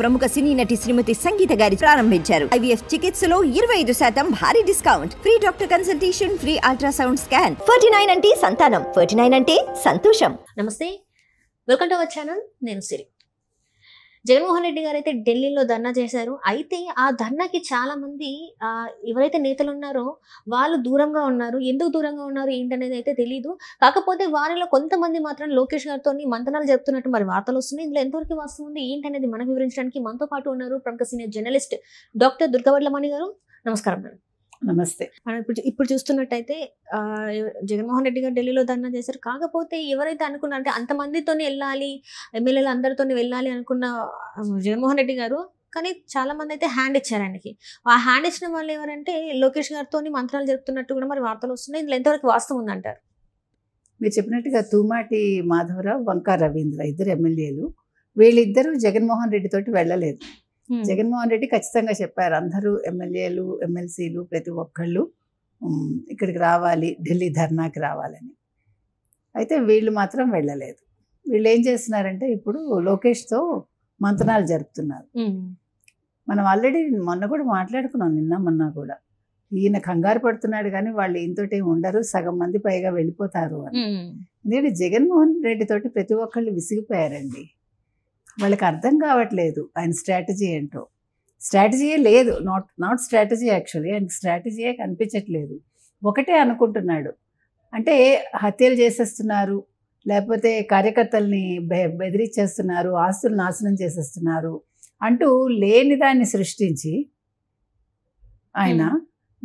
ప్రముఖ సినీ నటి శ్రీమతి సంగీత గారి ప్రారంభించారు ఐవీఎఫ్ చికిత్సలో ఇరవై ఐదు శాతం భారీ discount free doctor consultation free ultrasound scan forty nine అంటే సంతానం ఫార్టీ నైన్ అంటే సంతోషం నమస్తే వెల్కమ్ టు అవర్ ఛానల్ నేను సిరి జగన్మోహన్ రెడ్డి గారు అయితే ఢిల్లీలో ధర్నా చేశారు అయితే ఆ ధర్నాకి చాలా మంది ఎవరైతే నేతలు ఉన్నారో వాళ్ళు దూరంగా ఉన్నారు ఎందుకు దూరంగా ఉన్నారు ఏంటనేది అయితే తెలియదు కాకపోతే వారిలో కొంతమంది మాత్రం లోకేష్ గారితో మంతనాలు జరుపుతున్నట్టు మరి వార్తలు వస్తున్నాయి ఇందులో ఎంతవరకు వస్తుంది ఏంటనేది మనకు వివరించడానికి మనతో పాటు ఉన్నారు ప్రముఖ సీనియర్ జర్నలిస్ట్ డాక్టర్ దుర్గవడ్లమణి గారు నమస్కారం మేడం నమస్తే మనం ఇప్పుడు ఇప్పుడు చూస్తున్నట్టయితే జగన్మోహన్ రెడ్డి గారు ఢిల్లీలో ధర్నా చేశారు కాకపోతే ఎవరైతే అనుకున్నారంటే అంటే అంతమందితోనే వెళ్ళాలి ఎమ్మెల్యేలు అందరితో వెళ్ళాలి అనుకున్న జగన్మోహన్ రెడ్డి గారు కానీ చాలా మంది అయితే హ్యాండ్ ఇచ్చారు ఆయనకి ఆ హ్యాండ్ ఇచ్చిన వాళ్ళు ఎవరంటే లోకేష్ గారితో మంత్రాలు జరుపుతున్నట్టు కూడా మరి వార్తలు వస్తున్నాయి ఇందులో ఎంతవరకు వాస్తవం ఉందంటారు మీరు చెప్పినట్టుగా తూమాటి మాధవరావు వంకా రవీంద్ర ఇద్దరు ఎమ్మెల్యేలు వీళ్ళిద్దరూ జగన్మోహన్ రెడ్డితోటి వెళ్ళలేదు జగన్మోహన్ రెడ్డి ఖచ్చితంగా చెప్పారు అందరూ ఎమ్మెల్యేలు ఎమ్మెల్సీలు ప్రతి ఒక్కళ్ళు ఇక్కడికి రావాలి ఢిల్లీ ధర్నాకి రావాలని అయితే వీళ్ళు మాత్రం వెళ్ళలేదు వీళ్ళు ఏం చేస్తున్నారంటే ఇప్పుడు లోకేష్తో మంతనాలు జరుపుతున్నారు మనం ఆల్రెడీ మొన్న కూడా మాట్లాడుకున్నాం నిన్న మొన్న కూడా ఈయన కంగారు పడుతున్నాడు కానీ వాళ్ళు ఈయనతోటి ఉండరు సగం మంది పైగా వెళ్ళిపోతారు అని ఎందుకంటే జగన్మోహన్ రెడ్డితోటి ప్రతి ఒక్కళ్ళు విసిగిపోయారండి వాళ్ళకి అర్థం కావట్లేదు ఆయన స్ట్రాటజీ ఏంటో స్ట్రాటజీయే లేదు నాట్ నాట్ స్ట్రాటజీ యాక్చువల్లీ ఆయనకి స్ట్రాటజీయే కనిపించట్లేదు ఒకటే అనుకుంటున్నాడు అంటే హత్యలు చేసేస్తున్నారు లేకపోతే కార్యకర్తల్ని బె బెదిరించేస్తున్నారు ఆస్తులు నాశనం చేసేస్తున్నారు అంటూ లేని దాన్ని సృష్టించి ఆయన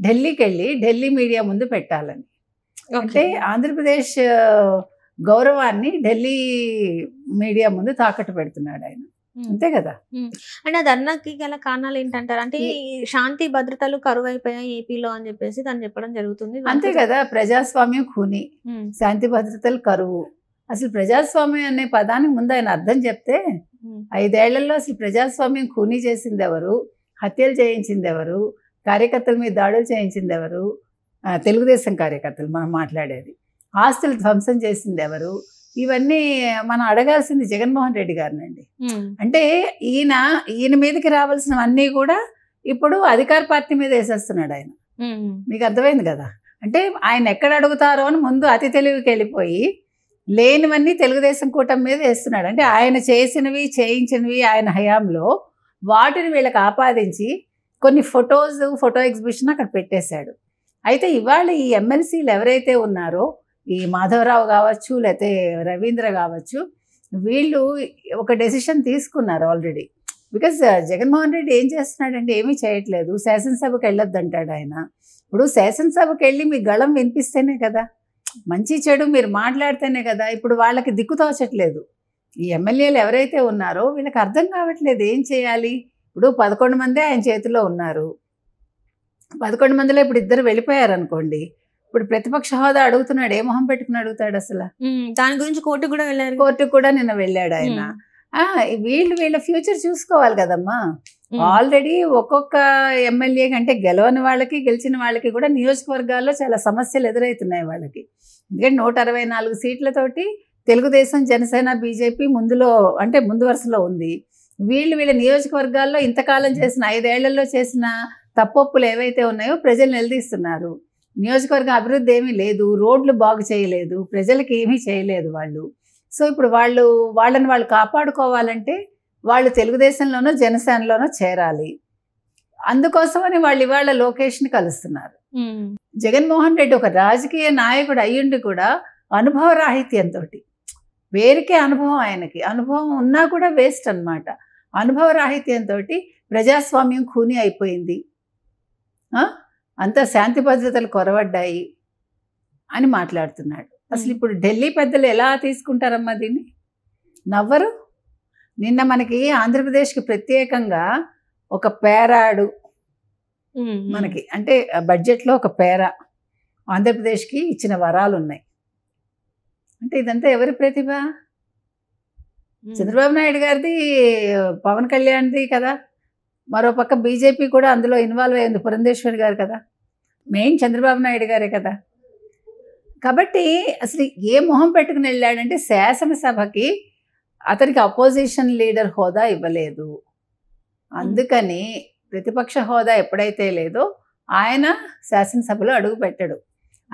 ఢిల్లీకి వెళ్ళి ఢిల్లీ మీడియా ముందు పెట్టాలని అంటే ఆంధ్రప్రదేశ్ గౌరవాన్ని ఢిల్లీ మీడియా ముందు తాకట్టు పెడుతున్నాడు ఆయన అంతే కదా అంటే అది అన్నకి గల కారణాలు ఏంటంటారు అంటే శాంతి భద్రతలు కరువు అయిపోయాయి ఏపీలో అని చెప్పేసి తను చెప్పడం జరుగుతుంది అంతే కదా ప్రజాస్వామ్యం కూని శాంతి భద్రతలు కరువు అసలు ప్రజాస్వామ్యం అనే పదానికి ముందు ఆయన అర్థం చెప్తే ఐదేళ్లలో అసలు ప్రజాస్వామ్యం కూని చేసింది ఎవరు హత్యలు చేయించింది ఎవరు కార్యకర్తల మీద దాడులు చేయించింది ఎవరు తెలుగుదేశం కార్యకర్తలు మనం మాట్లాడేది ఆస్తులు ధ్వంసం చేసింది ఎవరు ఇవన్నీ మనం అడగాల్సింది జగన్మోహన్ రెడ్డి గారినండి అంటే ఈయన ఈయన మీదకి రావాల్సినవన్నీ కూడా ఇప్పుడు అధికార పార్టీ మీద వేసేస్తున్నాడు ఆయన మీకు అర్థమైంది కదా అంటే ఆయన ఎక్కడ అడుగుతారో అని ముందు అతి తెలివికి వెళ్ళిపోయి లేనివన్నీ తెలుగుదేశం కూటమి మీద వేస్తున్నాడు అంటే ఆయన చేసినవి చేయించినవి ఆయన హయాంలో వాటిని వీళ్ళకి ఆపాదించి కొన్ని ఫొటోస్ ఫోటో ఎగ్జిబిషన్ అక్కడ పెట్టేశాడు అయితే ఇవాళ ఈ ఎమ్మెల్సీలు ఎవరైతే ఉన్నారో ఈ మాధవరావు కావచ్చు లేకపోతే రవీంద్ర కావచ్చు వీళ్ళు ఒక డెసిషన్ తీసుకున్నారు already because uh, Jaganmohan Reddy ఏం చేస్తున్నాడంటే ఏమీ చేయట్లేదు శాసనసభకు వెళ్ళొద్దు అంటాడు ఆయన ఇప్పుడు శాసనసభకు వెళ్ళి మీ గళం వినిపిస్తేనే కదా మంచి చెడు మీరు మాట్లాడితేనే కదా ఇప్పుడు వాళ్ళకి దిక్కు తోచట్లేదు ఈ ఎమ్మెల్యేలు ఎవరైతే ఉన్నారో వీళ్ళకి అర్థం కావట్లేదు ఏం చేయాలి ఇప్పుడు పదకొండు మందే ఆయన చేతిలో ఉన్నారు పదకొండు మందిలో ఇప్పుడు ఇద్దరు వెళ్ళిపోయారు అనుకోండి ఇప్పుడు ప్రతిపక్ష హోదా అడుగుతున్నాడు ఏ మొహం పెట్టుకుని అడుగుతాడు అసలు దాని గురించి కోర్టు కూడా వెళ్ళారు కోర్టు కూడా నిన్న వెళ్ళాడు ఆయన వీళ్ళు వీళ్ళ ఫ్యూచర్ చూసుకోవాలి కదమ్మా ఆల్రెడీ ఒక్కొక్క ఎమ్మెల్యే కంటే గెలవని వాళ్ళకి గెలిచిన వాళ్ళకి కూడా నియోజకవర్గాల్లో చాలా సమస్యలు ఎదురవుతున్నాయి వాళ్ళకి ఎందుకంటే నూట అరవై నాలుగు సీట్లతోటి తెలుగుదేశం జనసేన బీజేపీ ముందులో అంటే ముందు వరుసలో ఉంది వీళ్ళు వీళ్ళ నియోజకవర్గాల్లో ఇంతకాలం చేసిన ఐదేళ్లలో చేసిన తప్పొప్పులు ఏవైతే ఉన్నాయో ప్రజలు నిలదీస్తున్నారు నియోజకవర్గం అభివృద్ధి ఏమీ లేదు రోడ్లు బాగు చేయలేదు ప్రజలకి ఏమీ చేయలేదు వాళ్ళు సో ఇప్పుడు వాళ్ళు వాళ్ళని వాళ్ళు కాపాడుకోవాలంటే వాళ్ళు తెలుగుదేశంలోనో జనసేనలోనో చేరాలి అందుకోసమని వాళ్ళు ఇవాళ లోకేష్ని కలుస్తున్నారు జగన్మోహన్ రెడ్డి ఒక రాజకీయ నాయకుడు అయ్యుండి కూడా అనుభవ రాహిత్యంతో వేరికే అనుభవం ఆయనకి అనుభవం ఉన్నా కూడా వేస్ట్ అనమాట అనుభవ రాహిత్యంతో ప్రజాస్వామ్యం ఖూని అయిపోయింది అంత శాంతి భద్రతలు కొరవడ్డాయి అని మాట్లాడుతున్నాడు అసలు ఇప్పుడు ఢిల్లీ పెద్దలు ఎలా తీసుకుంటారమ్మా దీన్ని నవ్వరు నిన్న మనకి ఆంధ్రప్రదేశ్కి ప్రత్యేకంగా ఒక పేరాడు మనకి అంటే బడ్జెట్లో ఒక పేర ఆంధ్రప్రదేశ్కి ఇచ్చిన వరాలు ఉన్నాయి అంటే ఇదంతా ఎవరి ప్రతిభ చంద్రబాబు నాయుడు గారిది పవన్ కళ్యాణ్ది కదా మరోపక్క బీజేపీ కూడా అందులో ఇన్వాల్వ్ అయింది పురంధేశ్వరి గారు కదా మెయిన్ చంద్రబాబు నాయుడు గారే కదా కాబట్టి అసలు ఏ మొహం పెట్టుకుని వెళ్ళాడంటే శాసనసభకి అతనికి అపోజిషన్ లీడర్ హోదా ఇవ్వలేదు అందుకని ప్రతిపక్ష హోదా ఎప్పుడైతే లేదో ఆయన శాసనసభలో అడుగు పెట్టడు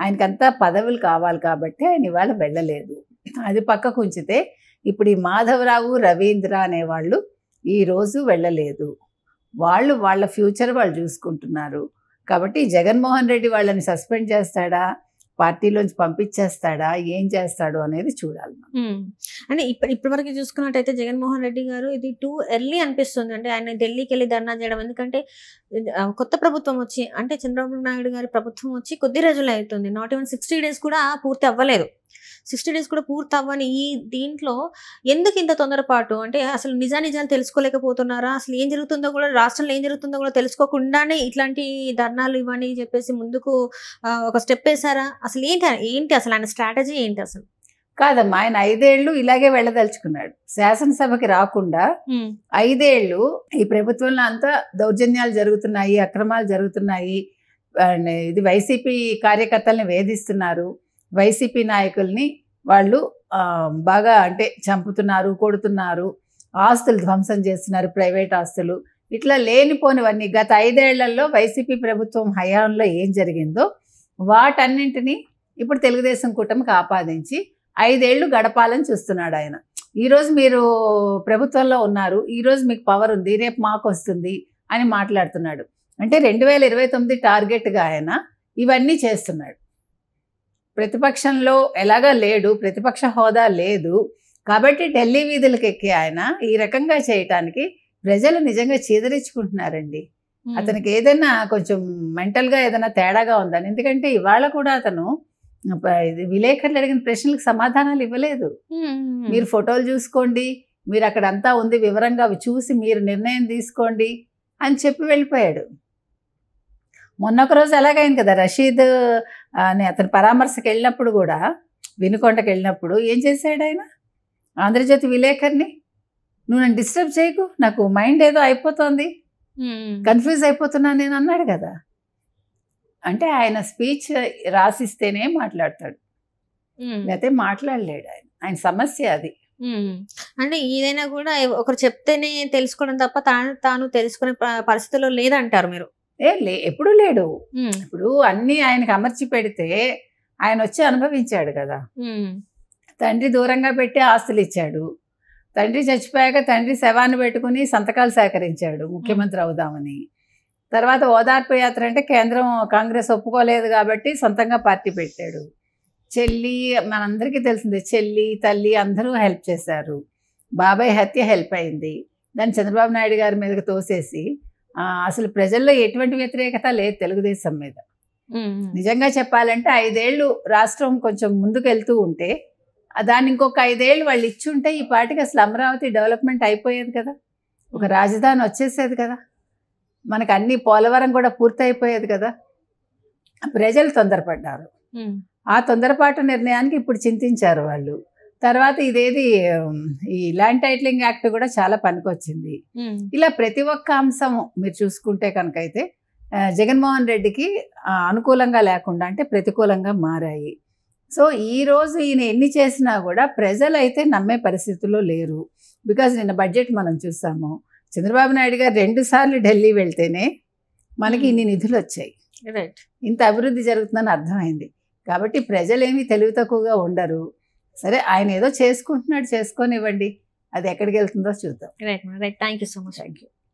ఆయనకంతా పదవులు కావాలి కాబట్టి ఆయన ఇవాళ వెళ్ళలేదు అది పక్కకు ఉంచితే ఇప్పుడు ఈ మాధవరావు రవీంద్ర అనేవాళ్ళు ఈరోజు వెళ్ళలేదు వాళ్ళు వాళ్ళ ఫ్యూచర్ వాళ్ళు చూసుకుంటున్నారు కాబట్టి జగన్మోహన్ రెడ్డి వాళ్ళని సస్పెండ్ చేస్తాడా పార్టీలోంచి పంపించేస్తాడా ఏం చేస్తాడు అనేది చూడాలి అంటే ఇప్పుడు ఇప్పటి వరకు చూసుకున్నట్టయితే జగన్మోహన్ రెడ్డి గారు ఇది టూ ఎర్లీ అనిపిస్తుంది అంటే ఆయన ఢిల్లీకి వెళ్ళి ధర్నా చేయడం ఎందుకంటే కొత్త ప్రభుత్వం వచ్చి అంటే చంద్రబాబు నాయుడు గారి ప్రభుత్వం వచ్చి కొద్ది రోజులు అవుతుంది నాట్ ఈవెన్ సిక్స్టీ డేస్ కూడా పూర్తి అవ్వలేదు సిక్స్టీ డేస్ కూడా పూర్తి అవ్వని ఈ దీంట్లో ఎందుకు ఇంత తొందరపాటు అంటే అసలు నిజా నిజాన్ని తెలుసుకోలేకపోతున్నారా అసలు ఏం జరుగుతుందో కూడా రాష్ట్రంలో ఏం జరుగుతుందో కూడా తెలుసుకోకుండానే ఇట్లాంటి ధర్నాలు ఇవ్వని చెప్పేసి ముందుకు ఒక స్టెప్ వేశారా అసలు ఏంటి ఏంటి అసలు ఆయన స్ట్రాటజీ ఏంటి అసలు కాదమ్మా ఆయన ఐదేళ్లు ఇలాగే వెళ్ళదలుచుకున్నాడు శాసనసభకి రాకుండా ఐదేళ్లు ఈ ప్రభుత్వంలో అంతా దౌర్జన్యాలు జరుగుతున్నాయి అక్రమాలు జరుగుతున్నాయి ఇది వైసీపీ కార్యకర్తలను వేధిస్తున్నారు వైసీపీ నాయకుల్ని వాళ్ళు బాగా అంటే చంపుతున్నారు కొడుతున్నారు ఆస్తులు ధ్వంసం చేస్తున్నారు ప్రైవేట్ ఆస్తులు ఇట్లా లేనిపోనివన్నీ గత ఐదేళ్లలో వైసీపీ ప్రభుత్వం హయాంలో ఏం జరిగిందో వాటన్నింటినీ ఇప్పుడు తెలుగుదేశం కూటమికి ఆపాదించి ఐదేళ్లు గడపాలని చూస్తున్నాడు ఆయన ఈరోజు మీరు ప్రభుత్వంలో ఉన్నారు ఈరోజు మీకు పవర్ ఉంది రేపు మాకు వస్తుంది అని మాట్లాడుతున్నాడు అంటే రెండు వేల ఇరవై తొమ్మిది టార్గెట్గా ఆయన ఇవన్నీ చేస్తున్నాడు ప్రతిపక్షంలో ఎలాగా లేడు ప్రతిపక్ష హోదా లేదు కాబట్టి ఢిల్లీ వీధులకి ఎక్కి ఆయన ఈ రకంగా చేయటానికి ప్రజలు నిజంగా చీదరించుకుంటున్నారండి అతనికి ఏదైనా కొంచెం మెంటల్గా ఏదైనా తేడాగా ఉందని ఎందుకంటే ఇవాళ కూడా అతను విలేకరులు అడిగిన ప్రశ్నలకు సమాధానాలు ఇవ్వలేదు మీరు ఫోటోలు చూసుకోండి మీరు అక్కడంతా ఉంది వివరంగా అవి చూసి మీరు నిర్ణయం తీసుకోండి అని చెప్పి వెళ్ళిపోయాడు మొన్న ఒక రోజు ఎలాగైంది కదా రషీద్ అని అతని పరామర్శకు వెళ్ళినప్పుడు కూడా వినుకొండకి వెళ్ళినప్పుడు ఏం చేశాడు ఆయన ఆంధ్రజ్యోతి విలేకర్ని నువ్వు నన్ను డిస్టర్బ్ చేయకు నాకు మైండ్ ఏదో అయిపోతుంది కన్ఫ్యూజ్ అయిపోతున్నాను నేను అన్నాడు కదా అంటే ఆయన స్పీచ్ రాసిస్తేనే మాట్లాడతాడు లేకపోతే మాట్లాడలేడు ఆయన ఆయన సమస్య అది అంటే ఏదైనా కూడా ఒకరు చెప్తేనే తెలుసుకోవడం తప్ప తాను తాను తెలుసుకునే పరిస్థితుల్లో లేదంటారు మీరు ఏ లే ఎప్పుడు లేడు ఇప్పుడు అన్ని ఆయనకి అమర్చి పెడితే ఆయన వచ్చి అనుభవించాడు కదా తండ్రి దూరంగా పెట్టి ఆస్తులు ఇచ్చాడు తండ్రి చచ్చిపోయాక తండ్రి శవాన్ని పెట్టుకుని సంతకాలు సేకరించాడు ముఖ్యమంత్రి అవుదామని తర్వాత ఓదార్పు యాత్ర అంటే కేంద్రం కాంగ్రెస్ ఒప్పుకోలేదు కాబట్టి సొంతంగా పార్టీ పెట్టాడు చెల్లి మనందరికీ తెలిసిందే చెల్లి తల్లి అందరూ హెల్ప్ చేశారు బాబాయ్ హత్య హెల్ప్ అయింది దాన్ని చంద్రబాబు నాయుడు గారి మీదకి తోసేసి అసలు ప్రజల్లో ఎటువంటి వ్యతిరేకత లేదు తెలుగుదేశం మీద నిజంగా చెప్పాలంటే ఐదేళ్లు రాష్ట్రం కొంచెం ముందుకు వెళ్తూ ఉంటే దాన్ని ఇంకొక ఐదేళ్ళు వాళ్ళు ఇచ్చి ఉంటే ఈ పాటికి అసలు అమరావతి డెవలప్మెంట్ అయిపోయేది కదా ఒక రాజధాని వచ్చేసేది కదా మనకు అన్ని పోలవరం కూడా పూర్తయిపోయేది కదా ప్రజలు తొందరపడ్డారు ఆ తొందరపాటు నిర్ణయానికి ఇప్పుడు చింతించారు వాళ్ళు తర్వాత ఇదేది ఈ ల్యాండ్ టైటిలింగ్ యాక్ట్ కూడా చాలా పనికొచ్చింది ఇలా ప్రతి ఒక్క అంశం మీరు చూసుకుంటే కనుకైతే జగన్మోహన్ రెడ్డికి అనుకూలంగా లేకుండా అంటే ప్రతికూలంగా మారాయి సో ఈ రోజు ఈయన ఎన్ని చేసినా కూడా ప్రజలు అయితే నమ్మే పరిస్థితుల్లో లేరు బికాజ్ నిన్న బడ్జెట్ మనం చూసాము చంద్రబాబు నాయుడు గారు రెండు సార్లు ఢిల్లీ వెళ్తేనే మనకి ఇన్ని నిధులు వచ్చాయి రైట్ ఇంత అభివృద్ధి జరుగుతుందని అర్థమైంది కాబట్టి ప్రజలేమీ తెలివి తక్కువగా ఉండరు సరే ఆయన ఏదో చేసుకుంటున్నాడు చేసుకొనివ్వండి అది ఎక్కడికి వెళ్తుందో చూద్దాం right right thank you so much thank you